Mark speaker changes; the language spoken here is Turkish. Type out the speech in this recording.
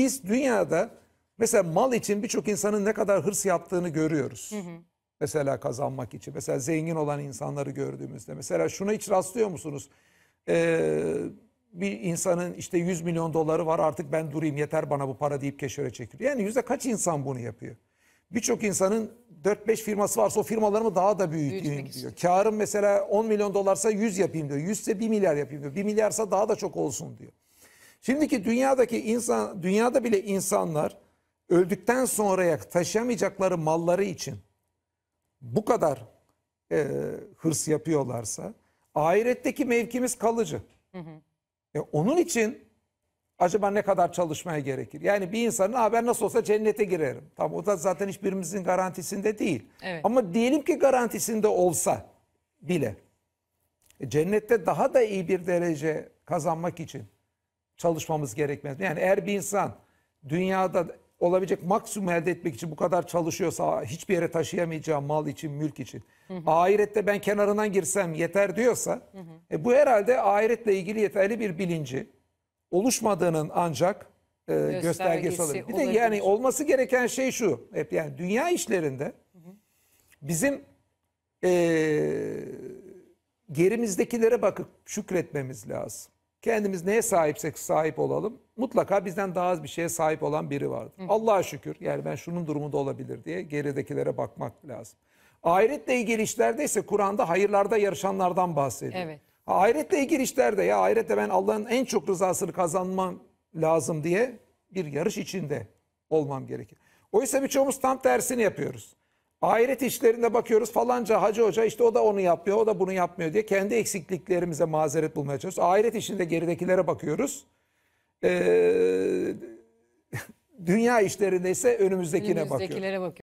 Speaker 1: Biz dünyada mesela mal için birçok insanın ne kadar hırs yaptığını görüyoruz. Hı hı. Mesela kazanmak için. Mesela zengin olan insanları gördüğümüzde. Mesela şuna hiç rastlıyor musunuz? Ee, bir insanın işte 100 milyon doları var artık ben durayım yeter bana bu para deyip keşöre çekiliyor. Yani yüzde kaç insan bunu yapıyor? Birçok insanın 4-5 firması varsa o firmalarımı daha da büyüteyim diyor. Istiyor. Karım mesela 10 milyon dolarsa 100 yapayım diyor. 100 ise 1 milyar yapayım diyor. 1 milyarsa daha da çok olsun diyor. Şimdiki dünyadaki insan dünyada bile insanlar öldükten sonraya taşıyamayacakları malları için bu kadar e, hırs yapıyorlarsa ahiretteki mevkimiz kalıcı. Hı hı. E, onun için acaba ne kadar çalışmaya gerekir? Yani bir insanın haber nasıl olsa cennete girerim. Tamam o da zaten hiçbirimizin garantisinde değil. Evet. Ama diyelim ki garantisinde olsa bile e, cennette daha da iyi bir derece kazanmak için çalışmamız gerekmez. Yani eğer bir insan dünyada olabilecek maksimum elde etmek için bu kadar çalışıyorsa hiçbir yere taşıyamayacağı mal için, mülk için. Hı hı. Ahirette ben kenarından girsem yeter diyorsa hı hı. E, bu herhalde ahiretle ilgili yeterli bir bilinci oluşmadığının ancak e, göstergesi, göstergesi olabilir. Bir de yani olması gereken şey şu. Hep yani dünya işlerinde bizim e, gerimizdekilere bakıp şükretmemiz lazım. Kendimiz neye sahipsek sahip olalım. Mutlaka bizden daha az bir şeye sahip olan biri vardır. Hı. Allah'a şükür yani ben şunun durumunda olabilir diye geridekilere bakmak lazım. Ahiretle ilgili işlerde ise Kur'an'da hayırlarda yarışanlardan bahsediyor. Evet. Ahiretle ilgili işlerde ya ahirette ben Allah'ın en çok rızasını kazanmam lazım diye bir yarış içinde olmam gerekir. Oysa birçoğumuz tam tersini yapıyoruz. Ahiret işlerinde bakıyoruz falanca hacı hoca işte o da onu yapmıyor, o da bunu yapmıyor diye kendi eksikliklerimize mazeret bulmaya çalışıyoruz. Ahiret işinde geridekilere bakıyoruz. Ee, dünya işlerinde ise önümüzdekine bakıyoruz. bakıyoruz.